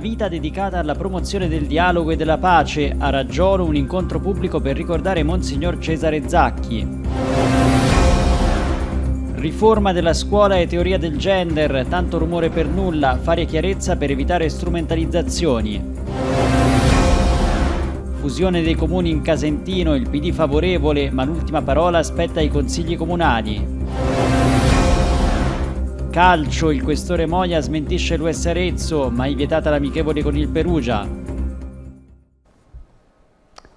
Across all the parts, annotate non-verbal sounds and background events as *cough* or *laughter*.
vita dedicata alla promozione del dialogo e della pace, a Raggiolo un incontro pubblico per ricordare Monsignor Cesare Zacchi. Riforma della scuola e teoria del gender, tanto rumore per nulla, fare chiarezza per evitare strumentalizzazioni. Fusione dei comuni in Casentino, il PD favorevole, ma l'ultima parola spetta ai consigli comunali. Calcio, il questore Moia smentisce l'US Arezzo, ma è vietata l'amichevole con il Perugia.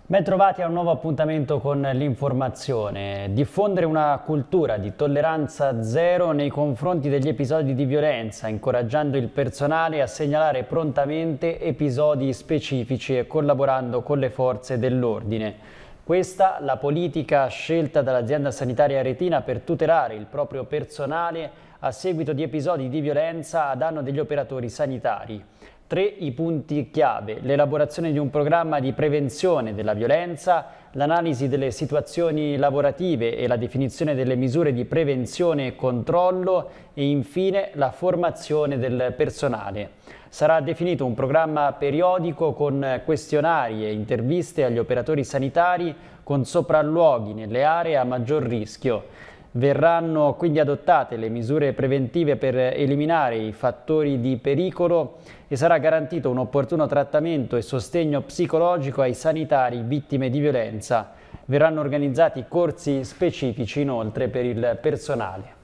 Bentrovati a un nuovo appuntamento con l'informazione. Diffondere una cultura di tolleranza zero nei confronti degli episodi di violenza, incoraggiando il personale a segnalare prontamente episodi specifici e collaborando con le forze dell'ordine. Questa la politica scelta dall'azienda sanitaria retina per tutelare il proprio personale a seguito di episodi di violenza a danno degli operatori sanitari. Tre i punti chiave, l'elaborazione di un programma di prevenzione della violenza, l'analisi delle situazioni lavorative e la definizione delle misure di prevenzione e controllo e infine la formazione del personale. Sarà definito un programma periodico con questionari e interviste agli operatori sanitari con sopralluoghi nelle aree a maggior rischio. Verranno quindi adottate le misure preventive per eliminare i fattori di pericolo e sarà garantito un opportuno trattamento e sostegno psicologico ai sanitari vittime di violenza. Verranno organizzati corsi specifici inoltre per il personale.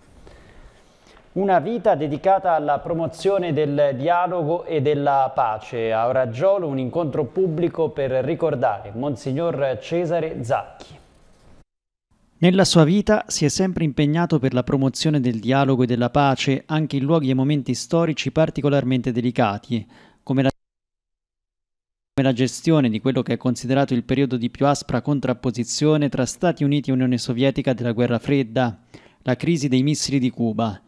Una vita dedicata alla promozione del dialogo e della pace. A Oraggiolo un incontro pubblico per ricordare Monsignor Cesare Zacchi. Nella sua vita si è sempre impegnato per la promozione del dialogo e della pace anche in luoghi e momenti storici particolarmente delicati, come la la gestione di quello che è considerato il periodo di più aspra contrapposizione tra Stati Uniti e Unione Sovietica della Guerra Fredda, la crisi dei missili di Cuba,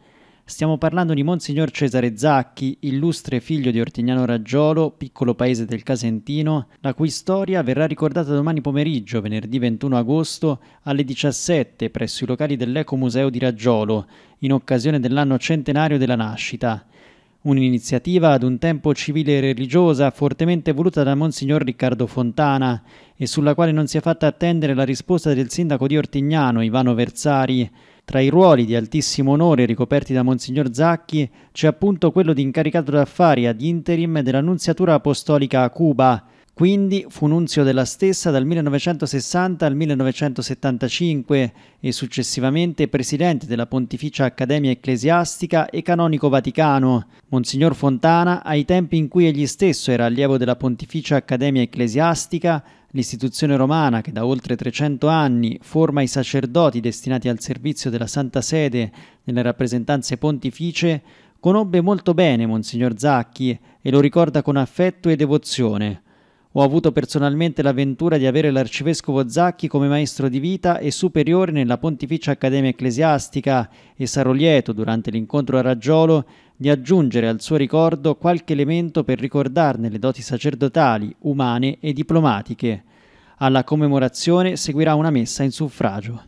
Stiamo parlando di Monsignor Cesare Zacchi, illustre figlio di Ortignano Raggiolo, piccolo paese del Casentino, la cui storia verrà ricordata domani pomeriggio, venerdì 21 agosto, alle 17 presso i locali dell'Ecomuseo di Raggiolo, in occasione dell'anno centenario della nascita. Un'iniziativa ad un tempo civile e religiosa fortemente voluta da Monsignor Riccardo Fontana e sulla quale non si è fatta attendere la risposta del sindaco di Ortignano, Ivano Versari, tra i ruoli di altissimo onore ricoperti da Monsignor Zacchi c'è appunto quello di incaricato d'affari ad interim della Nunziatura Apostolica a Cuba, quindi fu nunzio della stessa dal 1960 al 1975 e successivamente presidente della Pontificia Accademia Ecclesiastica e canonico Vaticano. Monsignor Fontana, ai tempi in cui egli stesso era allievo della Pontificia Accademia Ecclesiastica, l'istituzione romana che da oltre 300 anni forma i sacerdoti destinati al servizio della Santa Sede nelle rappresentanze pontificie, conobbe molto bene Monsignor Zacchi e lo ricorda con affetto e devozione. Ho avuto personalmente l'avventura di avere l'arcivescovo Zacchi come maestro di vita e superiore nella Pontificia Accademia Ecclesiastica e sarò lieto, durante l'incontro a Raggiolo, di aggiungere al suo ricordo qualche elemento per ricordarne le doti sacerdotali, umane e diplomatiche. Alla commemorazione seguirà una messa in suffragio.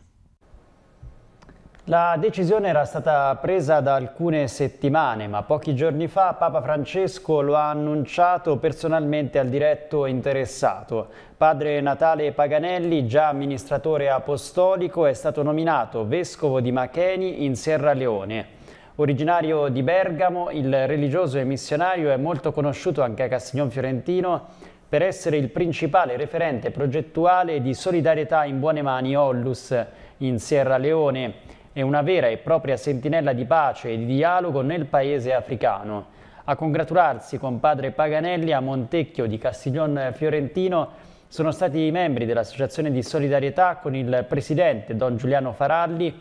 La decisione era stata presa da alcune settimane, ma pochi giorni fa Papa Francesco lo ha annunciato personalmente al diretto interessato. Padre Natale Paganelli, già amministratore apostolico, è stato nominato vescovo di Macheni in Sierra Leone. Originario di Bergamo, il religioso e missionario è molto conosciuto anche a Castiglione Fiorentino per essere il principale referente progettuale di solidarietà in buone mani Ollus in Sierra Leone è una vera e propria sentinella di pace e di dialogo nel paese africano. A congratularsi con padre Paganelli a Montecchio di Castiglion Fiorentino sono stati i membri dell'Associazione di Solidarietà con il presidente Don Giuliano Faralli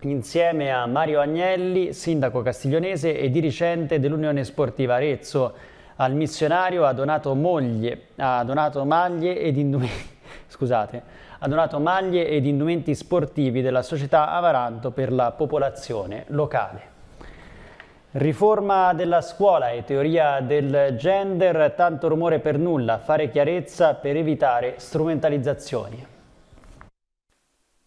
insieme a Mario Agnelli, sindaco castiglionese e dirigente dell'Unione Sportiva Arezzo. Al missionario ha donato, moglie, ha donato maglie ed indumenti, *laughs* scusate, ha donato maglie ed indumenti sportivi della società Avaranto per la popolazione locale. Riforma della scuola e teoria del gender, tanto rumore per nulla, fare chiarezza per evitare strumentalizzazioni.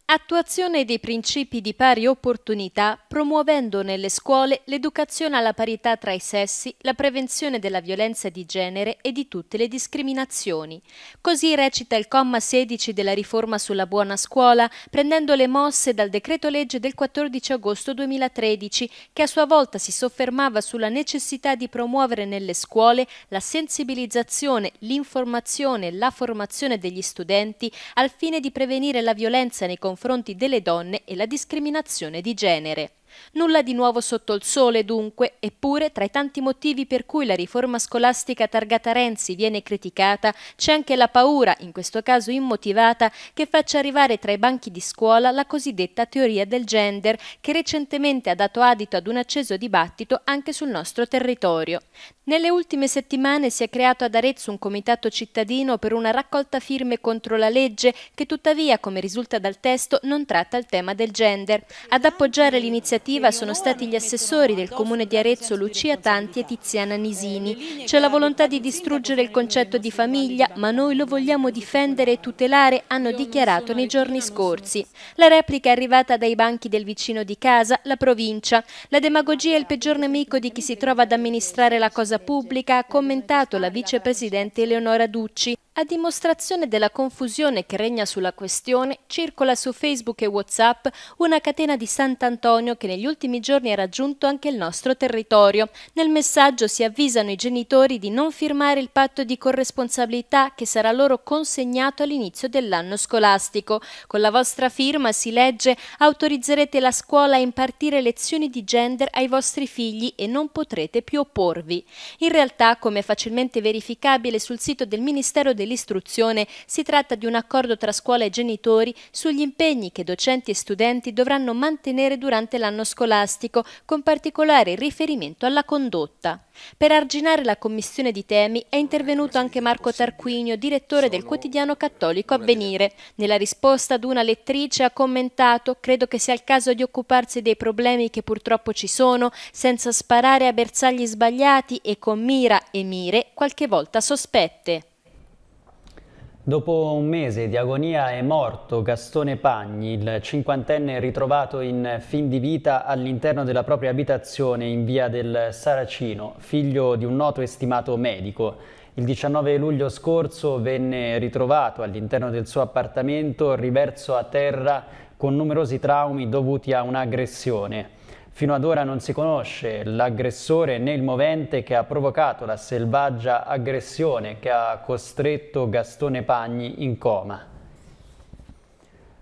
Attuazione dei principi di pari opportunità promuovendo nelle scuole l'educazione alla parità tra i sessi, la prevenzione della violenza di genere e di tutte le discriminazioni. Così recita il comma 16 della riforma sulla buona scuola, prendendo le mosse dal decreto legge del 14 agosto 2013, che a sua volta si soffermava sulla necessità di promuovere nelle scuole la sensibilizzazione, l'informazione e la formazione degli studenti al fine di prevenire la violenza nei confronti confronti delle donne e la discriminazione di genere. Nulla di nuovo sotto il sole, dunque, eppure tra i tanti motivi per cui la riforma scolastica targata Renzi viene criticata, c'è anche la paura, in questo caso immotivata, che faccia arrivare tra i banchi di scuola la cosiddetta teoria del gender, che recentemente ha dato adito ad un acceso dibattito anche sul nostro territorio. Nelle ultime settimane si è creato ad Arezzo un comitato cittadino per una raccolta firme contro la legge che tuttavia, come risulta dal testo, non tratta il tema del gender. Ad appoggiare l'iniziativa iniziativa sono stati gli assessori del comune di Arezzo Lucia Tanti e Tiziana Nisini. C'è la volontà di distruggere il concetto di famiglia, ma noi lo vogliamo difendere e tutelare, hanno dichiarato nei giorni scorsi. La replica è arrivata dai banchi del vicino di casa, la provincia. La demagogia è il peggior nemico di chi si trova ad amministrare la cosa pubblica, ha commentato la vicepresidente Eleonora Ducci. A dimostrazione della confusione che regna sulla questione, circola su Facebook e WhatsApp una catena di Sant'Antonio che negli ultimi giorni ha raggiunto anche il nostro territorio. Nel messaggio si avvisano i genitori di non firmare il patto di corresponsabilità che sarà loro consegnato all'inizio dell'anno scolastico. Con la vostra firma, si legge, autorizzerete la scuola a impartire lezioni di gender ai vostri figli e non potrete più opporvi. In realtà, come facilmente verificabile sul sito del Ministero del dell'istruzione si tratta di un accordo tra scuola e genitori sugli impegni che docenti e studenti dovranno mantenere durante l'anno scolastico, con particolare riferimento alla condotta. Per arginare la commissione di temi è intervenuto anche Marco Tarquinio, direttore del quotidiano cattolico Avvenire. Nella risposta ad una lettrice ha commentato «Credo che sia il caso di occuparsi dei problemi che purtroppo ci sono, senza sparare a bersagli sbagliati e con mira e mire qualche volta sospette». Dopo un mese di agonia è morto Gastone Pagni, il cinquantenne ritrovato in fin di vita all'interno della propria abitazione in via del Saracino, figlio di un noto e stimato medico. Il 19 luglio scorso venne ritrovato all'interno del suo appartamento riverso a terra con numerosi traumi dovuti a un'aggressione. Fino ad ora non si conosce l'aggressore né il movente che ha provocato la selvaggia aggressione che ha costretto Gastone Pagni in coma.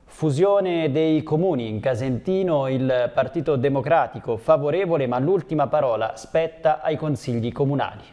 Fusione dei comuni in Casentino, il Partito Democratico favorevole, ma l'ultima parola spetta ai consigli comunali.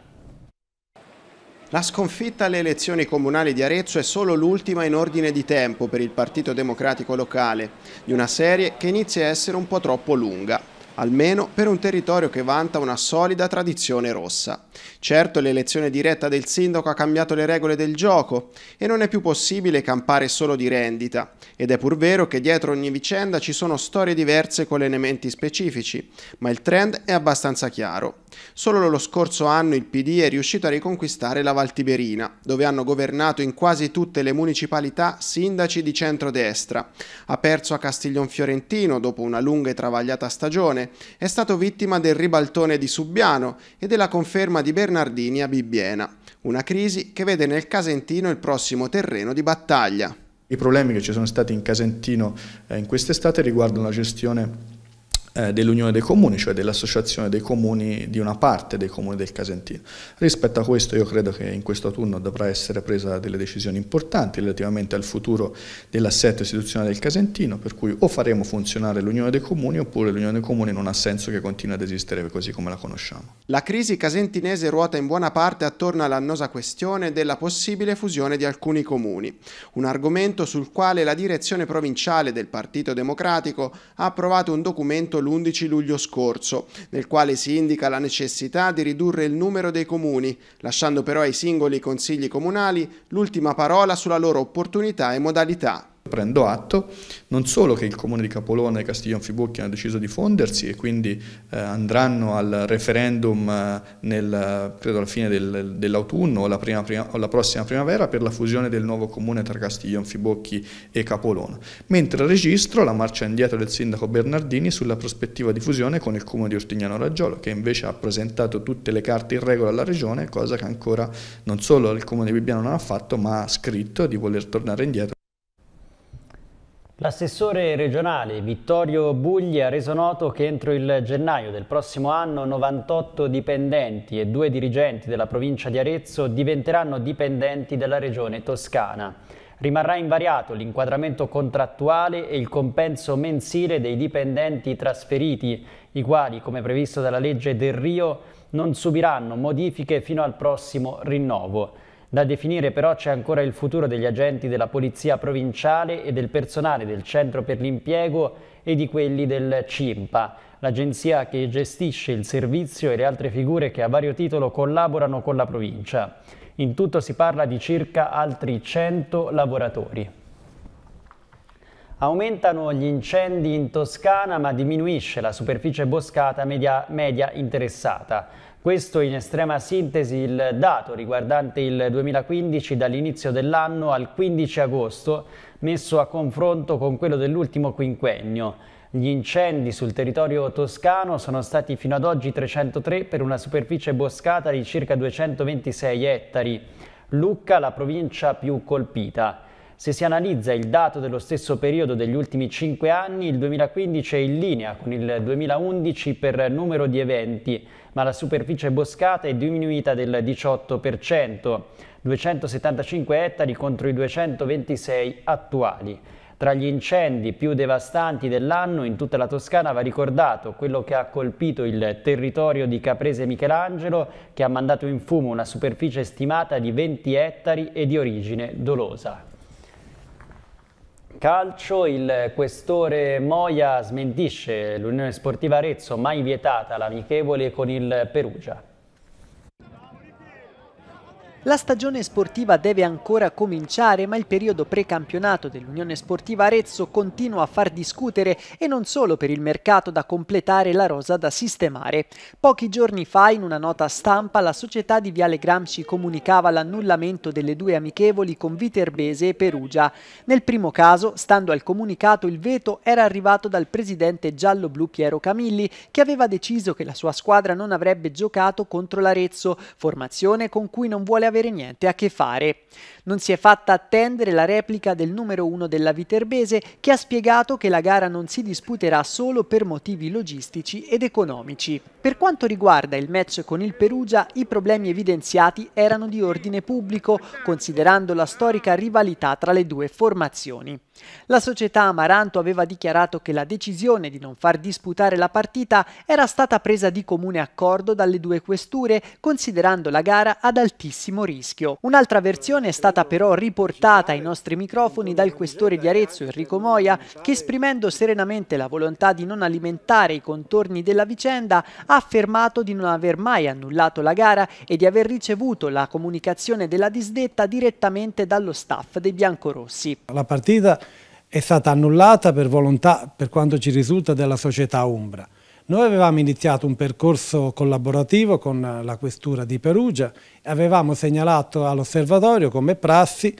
La sconfitta alle elezioni comunali di Arezzo è solo l'ultima in ordine di tempo per il Partito Democratico locale, di una serie che inizia a essere un po' troppo lunga almeno per un territorio che vanta una solida tradizione rossa. Certo l'elezione diretta del sindaco ha cambiato le regole del gioco e non è più possibile campare solo di rendita, ed è pur vero che dietro ogni vicenda ci sono storie diverse con elementi specifici, ma il trend è abbastanza chiaro. Solo lo scorso anno il PD è riuscito a riconquistare la Valtiberina, dove hanno governato in quasi tutte le municipalità sindaci di centrodestra. Ha perso a Castiglion Fiorentino dopo una lunga e travagliata stagione, è stato vittima del ribaltone di Subbiano e della conferma di Bernardini a Bibbiena. Una crisi che vede nel Casentino il prossimo terreno di battaglia. I problemi che ci sono stati in Casentino eh, in quest'estate riguardano la gestione eh, dell'Unione dei Comuni, cioè dell'associazione dei comuni, di una parte dei comuni del Casentino. Rispetto a questo io credo che in questo turno dovrà essere presa delle decisioni importanti relativamente al futuro dell'assetto istituzionale del Casentino, per cui o faremo funzionare l'Unione dei Comuni oppure l'Unione dei Comuni non ha senso che continui ad esistere così come la conosciamo. La crisi casentinese ruota in buona parte attorno all'annosa questione della possibile fusione di alcuni comuni, un argomento sul quale la direzione provinciale del Partito Democratico ha approvato un documento l'11 luglio scorso, nel quale si indica la necessità di ridurre il numero dei comuni, lasciando però ai singoli consigli comunali l'ultima parola sulla loro opportunità e modalità prendo atto non solo che il comune di Capolona e Castiglion Fibocchi hanno deciso di fondersi e quindi eh, andranno al referendum eh, nel, credo alla fine del, dell'autunno o, o, la prossima primavera per la fusione del nuovo comune tra Castiglion Fibocchi e Capolona, mentre registro la marcia indietro del sindaco Bernardini sulla prospettiva di fusione con il comune di Ortignano Raggiolo che invece ha presentato tutte le carte in regola alla regione, cosa che ancora non solo il comune di Bibbiano non ha fatto ma ha scritto di voler tornare indietro L'assessore regionale Vittorio Bugli ha reso noto che entro il gennaio del prossimo anno 98 dipendenti e due dirigenti della provincia di Arezzo diventeranno dipendenti della regione toscana. Rimarrà invariato l'inquadramento contrattuale e il compenso mensile dei dipendenti trasferiti, i quali, come previsto dalla legge del Rio, non subiranno modifiche fino al prossimo rinnovo. Da definire però c'è ancora il futuro degli agenti della Polizia Provinciale e del personale del Centro per l'Impiego e di quelli del CIMPA, l'agenzia che gestisce il servizio e le altre figure che a vario titolo collaborano con la provincia. In tutto si parla di circa altri 100 lavoratori. Aumentano gli incendi in Toscana ma diminuisce la superficie boscata media, media interessata. Questo in estrema sintesi il dato riguardante il 2015 dall'inizio dell'anno al 15 agosto messo a confronto con quello dell'ultimo quinquennio. Gli incendi sul territorio toscano sono stati fino ad oggi 303 per una superficie boscata di circa 226 ettari. Lucca la provincia più colpita. Se si analizza il dato dello stesso periodo degli ultimi 5 anni, il 2015 è in linea con il 2011 per numero di eventi, ma la superficie boscata è diminuita del 18%, 275 ettari contro i 226 attuali. Tra gli incendi più devastanti dell'anno in tutta la Toscana va ricordato quello che ha colpito il territorio di Caprese Michelangelo che ha mandato in fumo una superficie stimata di 20 ettari e di origine dolosa. Calcio, il questore Moia smentisce l'Unione Sportiva Arezzo, mai vietata l'amichevole con il Perugia. La stagione sportiva deve ancora cominciare, ma il periodo precampionato dell'Unione Sportiva Arezzo continua a far discutere e non solo per il mercato da completare la rosa da sistemare. Pochi giorni fa, in una nota stampa, la società di Viale Gramsci comunicava l'annullamento delle due amichevoli con Viterbese e Perugia. Nel primo caso, stando al comunicato, il veto era arrivato dal presidente giallo-blu Piero Camilli, che aveva deciso che la sua squadra non avrebbe giocato contro l'Arezzo, formazione con cui non vuole avere avere niente a che fare. Non si è fatta attendere la replica del numero uno della Viterbese che ha spiegato che la gara non si disputerà solo per motivi logistici ed economici. Per quanto riguarda il match con il Perugia, i problemi evidenziati erano di ordine pubblico, considerando la storica rivalità tra le due formazioni. La società Amaranto aveva dichiarato che la decisione di non far disputare la partita era stata presa di comune accordo dalle due questure, considerando la gara ad altissimo rischio. Un'altra versione è stata però riportata ai nostri microfoni dal questore di Arezzo Enrico Moia, che esprimendo serenamente la volontà di non alimentare i contorni della vicenda, ha affermato di non aver mai annullato la gara e di aver ricevuto la comunicazione della disdetta direttamente dallo staff dei biancorossi. La partita è stata annullata per volontà, per quanto ci risulta, della società Umbra. Noi avevamo iniziato un percorso collaborativo con la Questura di Perugia e avevamo segnalato all'osservatorio come prassi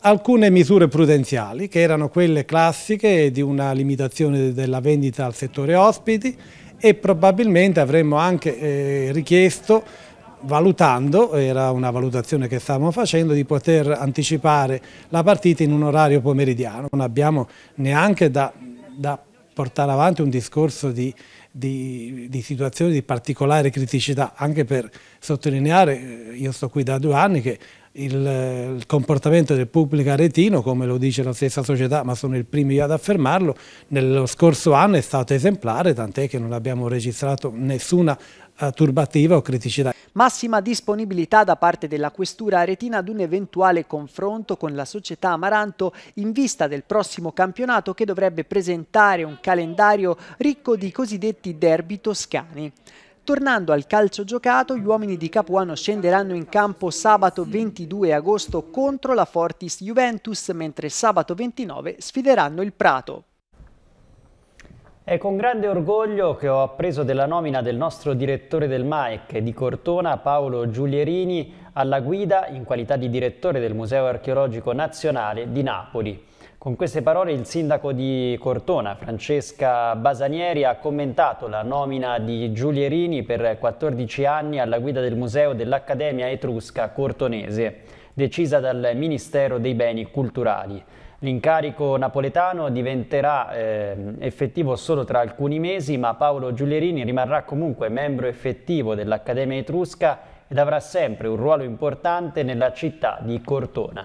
alcune misure prudenziali che erano quelle classiche di una limitazione della vendita al settore ospiti e probabilmente avremmo anche eh, richiesto valutando, era una valutazione che stavamo facendo, di poter anticipare la partita in un orario pomeridiano. Non abbiamo neanche da, da portare avanti un discorso di, di, di, situazioni di particolare criticità, anche per sottolineare, eh, io sto qui da due anni, che il, eh, il comportamento del pubblico aretino, come lo dice la stessa società, ma sono il primo io ad affermarlo, nello scorso anno è stato esemplare, tant'è che non abbiamo registrato nessuna eh, turbativa o criticità. Massima disponibilità da parte della Questura Aretina ad un eventuale confronto con la società Amaranto in vista del prossimo campionato che dovrebbe presentare un calendario ricco di cosiddetti derby toscani. Tornando al calcio giocato, gli uomini di Capuano scenderanno in campo sabato 22 agosto contro la Fortis Juventus, mentre sabato 29 sfideranno il Prato. È con grande orgoglio che ho appreso della nomina del nostro direttore del MAEC di Cortona, Paolo Giulierini, alla guida in qualità di direttore del Museo Archeologico Nazionale di Napoli. Con queste parole il sindaco di Cortona, Francesca Basanieri, ha commentato la nomina di Giulierini per 14 anni alla guida del Museo dell'Accademia Etrusca Cortonese, decisa dal Ministero dei Beni Culturali. L'incarico napoletano diventerà eh, effettivo solo tra alcuni mesi, ma Paolo Giulierini rimarrà comunque membro effettivo dell'Accademia Etrusca ed avrà sempre un ruolo importante nella città di Cortona.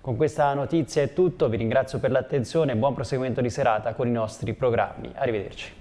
Con questa notizia è tutto, vi ringrazio per l'attenzione e buon proseguimento di serata con i nostri programmi. Arrivederci.